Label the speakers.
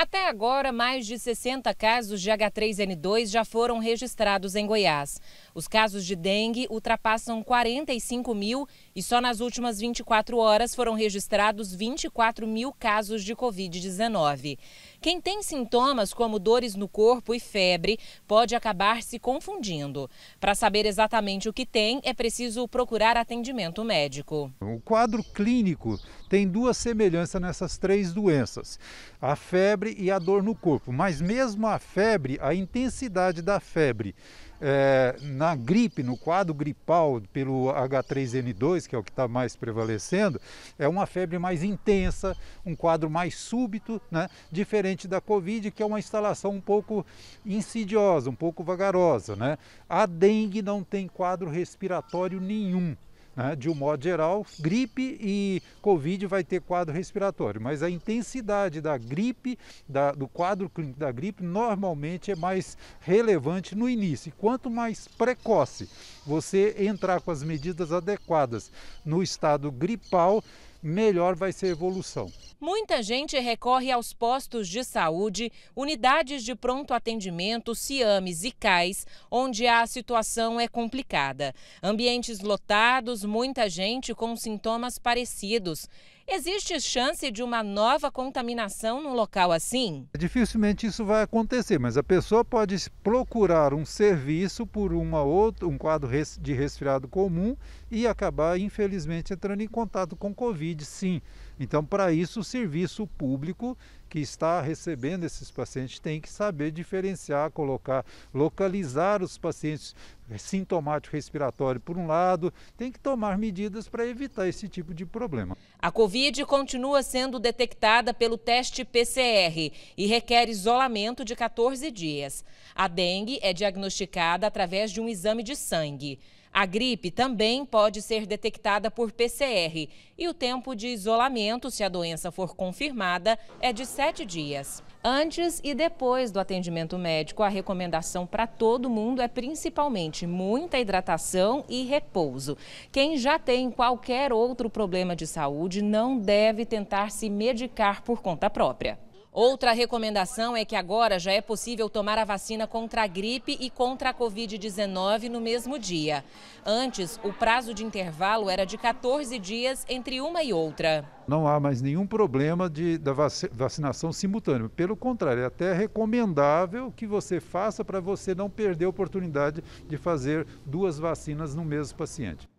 Speaker 1: Até agora, mais de 60 casos de H3N2 já foram registrados em Goiás. Os casos de dengue ultrapassam 45 mil e só nas últimas 24 horas foram registrados 24 mil casos de Covid-19. Quem tem sintomas como dores no corpo e febre pode acabar se confundindo. Para saber exatamente o que tem, é preciso procurar atendimento médico.
Speaker 2: O quadro clínico tem duas semelhanças nessas três doenças: a febre febre e a dor no corpo, mas mesmo a febre, a intensidade da febre é, na gripe, no quadro gripal pelo H3N2, que é o que está mais prevalecendo, é uma febre mais intensa, um quadro mais súbito, né? diferente da Covid, que é uma instalação um pouco insidiosa, um pouco vagarosa. Né? A dengue não tem quadro respiratório nenhum. Né? De um modo geral, gripe e Covid vai ter quadro respiratório, mas a intensidade da gripe, da, do quadro clínico da gripe, normalmente é mais relevante no início. E quanto mais precoce você entrar com as medidas adequadas no estado gripal, melhor vai ser a evolução.
Speaker 1: Muita gente recorre aos postos de saúde, unidades de pronto atendimento, CIAMES e CAIS, onde a situação é complicada. Ambientes lotados, muita gente com sintomas parecidos. Existe chance de uma nova contaminação num local assim?
Speaker 2: Dificilmente isso vai acontecer, mas a pessoa pode procurar um serviço por uma outra, um quadro de resfriado comum e acabar, infelizmente, entrando em contato com Covid, sim. Então, para isso, o serviço público que está recebendo esses pacientes tem que saber diferenciar, colocar, localizar os pacientes sintomáticos respiratório por um lado, tem que tomar medidas para evitar esse tipo de problema.
Speaker 1: A Covid continua sendo detectada pelo teste PCR e requer isolamento de 14 dias. A dengue é diagnosticada através de um exame de sangue. A gripe também pode ser detectada por PCR e o tempo de isolamento, se a doença for confirmada, é de sete dias. Antes e depois do atendimento médico, a recomendação para todo mundo é principalmente muita hidratação e repouso. Quem já tem qualquer outro problema de saúde não deve tentar se medicar por conta própria. Outra recomendação é que agora já é possível tomar a vacina contra a gripe e contra a Covid-19 no mesmo dia. Antes, o prazo de intervalo era de 14 dias entre uma e outra.
Speaker 2: Não há mais nenhum problema de, da vacinação simultânea. Pelo contrário, é até recomendável que você faça para você não perder a oportunidade de fazer duas vacinas no mesmo paciente.